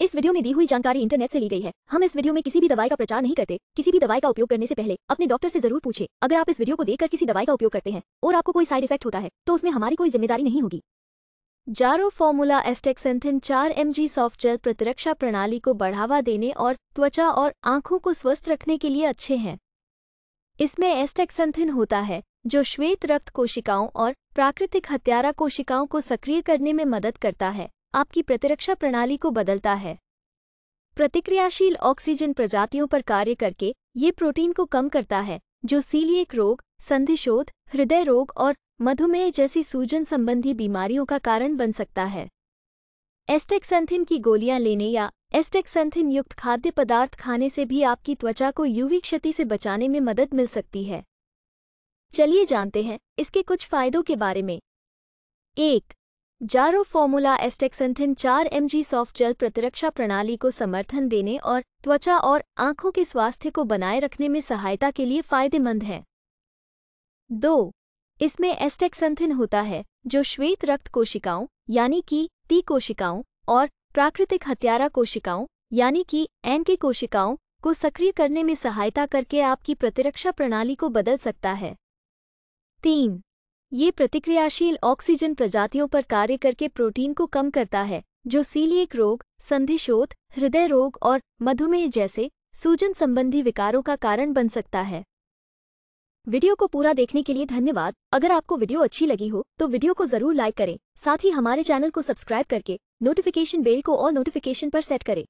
इस वीडियो में दी हुई जानकारी इंटरनेट से ली गई है हम इस वीडियो में किसी भी दवाई का प्रचार नहीं करते किसी भी दवाई का उपयोग करने से पहले अपने डॉक्टर से जरूर पूछे अगर आप इस वीडियो को देखकर किसी दवाई का उपयोग करते हैं और आपको कोई साइड इफेक्ट होता है तो उसमें हमारी कोई जिम्मेदारी नहीं होगी जारो फॉर्मूला एस्टेक्सेंथिन चार एम सॉफ्ट जेल प्रतिरक्षा प्रणाली को बढ़ावा देने और त्वचा और आंखों को स्वस्थ रखने के लिए अच्छे हैं इसमें एस्टेक्सेंथिन होता है जो श्वेत रक्त कोशिकाओं और प्राकृतिक हत्यारा कोशिकाओं को सक्रिय करने में मदद करता है आपकी प्रतिरक्षा प्रणाली को बदलता है प्रतिक्रियाशील ऑक्सीजन प्रजातियों पर कार्य करके ये प्रोटीन को कम करता है जो सीलिएक रोग संधिशोध हृदय रोग और मधुमेह जैसी सूजन संबंधी बीमारियों का कारण बन सकता है एस्टेक्सेंथिन की गोलियां लेने या एस्टेक्सेंथिन युक्त खाद्य पदार्थ खाने से भी आपकी त्वचा को यूवी क्षति से बचाने में मदद मिल सकती है चलिए जानते हैं इसके कुछ फायदों के बारे में एक Jarrow formula astaxanthin 4 M G soft gel प्रतिरक्षा प्रणाली को समर्थन देने और त्वचा और आंखों के स्वास्थ्य को बनाए रखने में सहायता के लिए फायदेमंद है दो इसमें एस्टेक्सेंथिन होता है जो श्वेत रक्त कोशिकाओं यानी कि ती कोशिकाओं और प्राकृतिक हत्यारा कोशिकाओं यानी कि एन के कोशिकाओं को सक्रिय करने में सहायता करके आपकी प्रतिरक्षा प्रणाली को बदल सकता है तीन ये प्रतिक्रियाशील ऑक्सीजन प्रजातियों पर कार्य करके प्रोटीन को कम करता है जो सीलिएक रोग संधिशोथ हृदय रोग और मधुमेह जैसे सूजन संबंधी विकारों का कारण बन सकता है वीडियो को पूरा देखने के लिए धन्यवाद अगर आपको वीडियो अच्छी लगी हो तो वीडियो को जरूर लाइक करें साथ ही हमारे चैनल को सब्सक्राइब करके नोटिफिकेशन बेल को और नोटिफिकेशन पर सेट करें